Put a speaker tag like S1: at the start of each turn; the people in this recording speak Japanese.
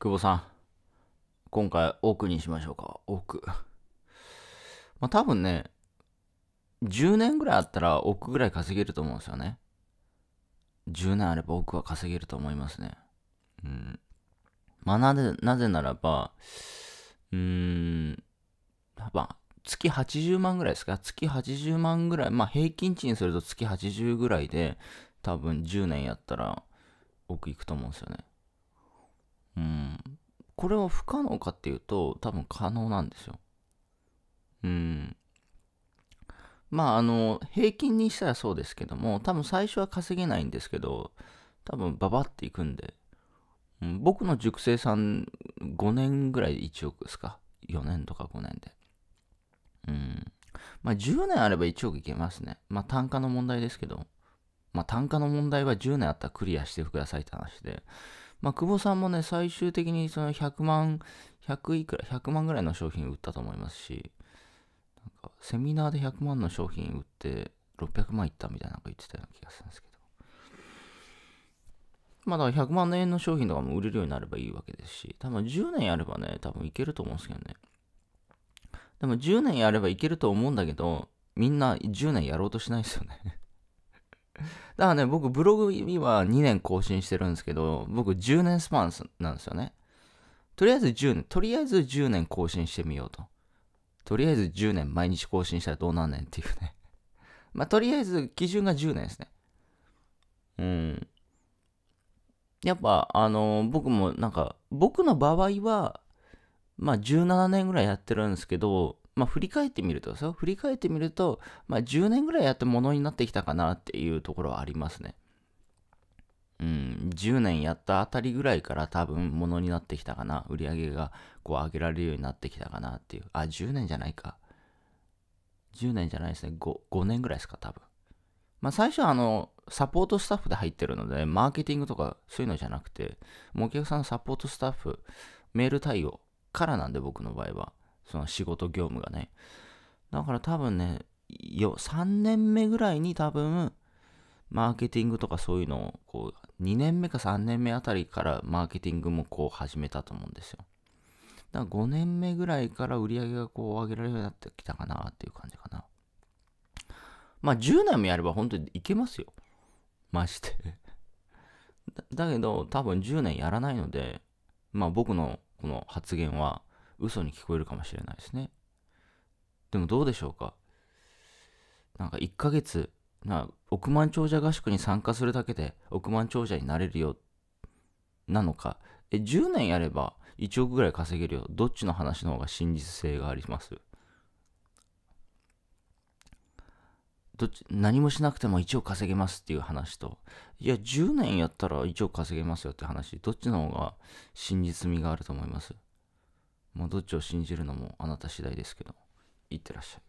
S1: 久保さん、今回奥にしましょうか。奥。まあ多分ね、10年ぐらいあったら億ぐらい稼げると思うんですよね。10年あれば奥は稼げると思いますね。うん。まあなぜ、なぜならば、うーん、っぱ月80万ぐらいですか月80万ぐらい、まあ平均値にすると月80ぐらいで、多分10年やったら奥行くと思うんですよね。うん。これは不可能かっていうと、多分可能なんですよ。うん。まあ、あの、平均にしたらそうですけども、多分最初は稼げないんですけど、多分ババっていくんで、うん、僕の塾生さん5年ぐらいで1億ですか。4年とか5年で。うん。まあ、10年あれば1億いけますね。まあ、単価の問題ですけど、まあ、単価の問題は10年あったらクリアしてくださいって話で、まあ、久保さんもね、最終的にその100万、100いくら、100万ぐらいの商品売ったと思いますし、なんか、セミナーで100万の商品売って、600万いったみたいなのと言ってたような気がするんですけど。まあ、だから100万円の商品とかも売れるようになればいいわけですし、多分10年やればね、多分いけると思うんですけどね。でも10年やればいけると思うんだけど、みんな10年やろうとしないですよねだからね、僕ブログには2年更新してるんですけど、僕10年スパンなんですよね。とりあえず10年、とりあえず10年更新してみようと。とりあえず10年毎日更新したらどうなんねんっていうね。まあ、とりあえず基準が10年ですね。うん。やっぱ、あのー、僕もなんか、僕の場合は、まあ、17年ぐらいやってるんですけど、まあ、振り返ってみるとそう振り返ってみると、まあ、10年ぐらいやってものになってきたかなっていうところはありますね。うん、10年やったあたりぐらいから多分ものになってきたかな。売り上げがこう上げられるようになってきたかなっていう。あ、10年じゃないか。10年じゃないですね。5, 5年ぐらいですか、多分。まあ最初はあの、サポートスタッフで入ってるので、マーケティングとかそういうのじゃなくて、もうお客さんのサポートスタッフ、メール対応からなんで僕の場合は。その仕事業務がね。だから多分ね、よ、3年目ぐらいに多分、マーケティングとかそういうのを、こう、2年目か3年目あたりからマーケティングもこう始めたと思うんですよ。だから5年目ぐらいから売り上げがこう上げられるようになってきたかなっていう感じかな。まあ10年もやれば本当にいけますよ。ましてだ。だけど多分10年やらないので、まあ僕のこの発言は嘘に聞こえるかもしれないですね。でもどうでしょうかなんか1ヶ月、な億万長者合宿に参加するだけで億万長者になれるよ、なのか、え、10年やれば1億ぐらい稼げるよ。どっちの話の方が真実性がありますどっち何もしなくても1億稼げますっていう話と、いや、10年やったら1億稼げますよって話、どっちの方が真実味があると思いますまあ、どっちを信じるのもあなた次第ですけど、いってらっしゃい。